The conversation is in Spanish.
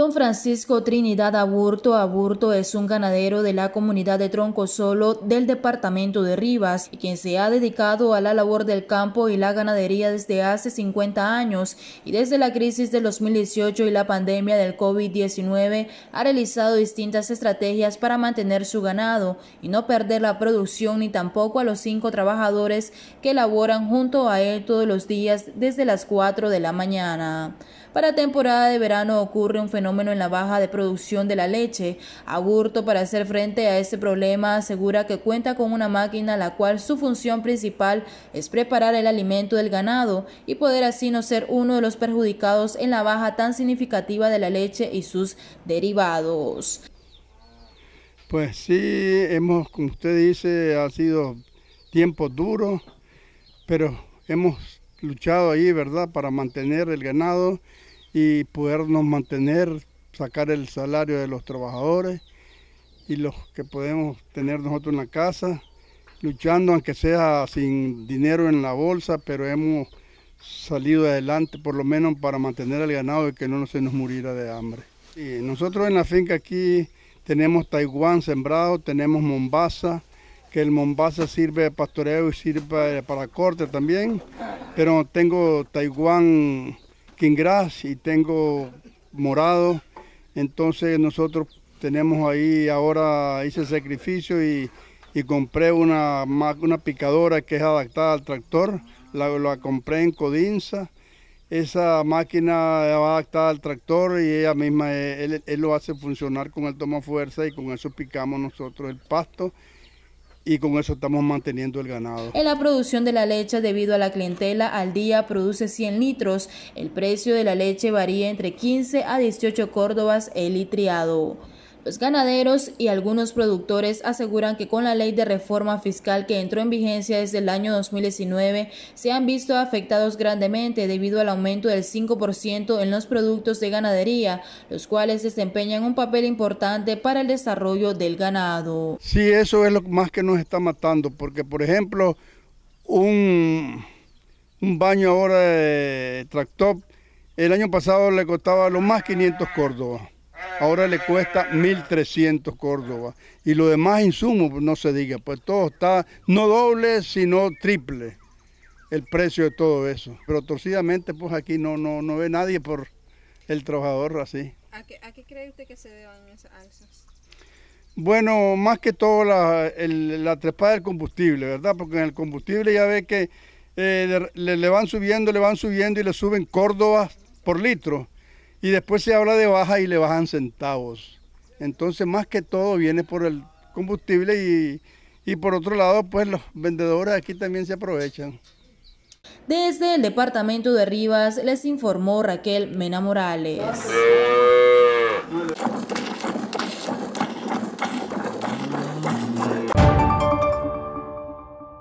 Don Francisco Trinidad Aburto Aburto es un ganadero de la comunidad de Troncosolo del departamento de Rivas, quien se ha dedicado a la labor del campo y la ganadería desde hace 50 años y desde la crisis de 2018 y la pandemia del COVID-19 ha realizado distintas estrategias para mantener su ganado y no perder la producción ni tampoco a los cinco trabajadores que laboran junto a él todos los días desde las 4 de la mañana. Para temporada de verano ocurre un fenómeno en la baja de producción de la leche. Agurto, para hacer frente a este problema, asegura que cuenta con una máquina la cual su función principal es preparar el alimento del ganado y poder así no ser uno de los perjudicados en la baja tan significativa de la leche y sus derivados. Pues sí, hemos, como usted dice, ha sido tiempo duro, pero hemos luchado ahí, ¿verdad?, para mantener el ganado y podernos mantener sacar el salario de los trabajadores y los que podemos tener nosotros en la casa, luchando aunque sea sin dinero en la bolsa, pero hemos salido adelante por lo menos para mantener al ganado y que no se nos muriera de hambre. nosotros en la finca aquí tenemos Taiwán sembrado, tenemos Mombasa, que el Mombasa sirve de pastoreo y sirve para corte también, pero tengo Taiwán grass y tengo morado entonces nosotros tenemos ahí, ahora hice sacrificio y, compré una, una picadora que es adaptada al tractor, la, compré en Codinza. Esa máquina va adaptada al tractor y ella misma, eh, él, lo hace funcionar con el toma fuerza y con eso picamos nosotros el pasto y con eso estamos manteniendo el ganado. En la producción de la leche, debido a la clientela, al día produce 100 litros. El precio de la leche varía entre 15 a 18 córdobas el litriado. Los ganaderos y algunos productores aseguran que con la ley de reforma fiscal que entró en vigencia desde el año 2019 se han visto afectados grandemente debido al aumento del 5% en los productos de ganadería, los cuales desempeñan un papel importante para el desarrollo del ganado. Sí, eso es lo más que nos está matando, porque por ejemplo, un, baño ahora de tractop el año pasado le costaba los más 500 córdobas ahora le cuesta 1.300 Córdoba. Y lo demás insumos, no se diga, pues todo está no doble, sino triple el precio de todo eso. Pero torcidamente, pues aquí no, no, no ve nadie por el trabajador así. ¿A qué, cree usted que se deban esas alzas? Bueno, más que todo la, el, trepada del combustible, ¿verdad? Porque en el combustible ya ve que eh, le, le, van subiendo, le van subiendo y le suben Córdoba por litro. Y después se habla de baja y le bajan centavos. Entonces, más que todo viene por el combustible y, y por otro lado, pues los vendedores aquí también se aprovechan. Desde el departamento de Rivas les informó Raquel Mena Morales.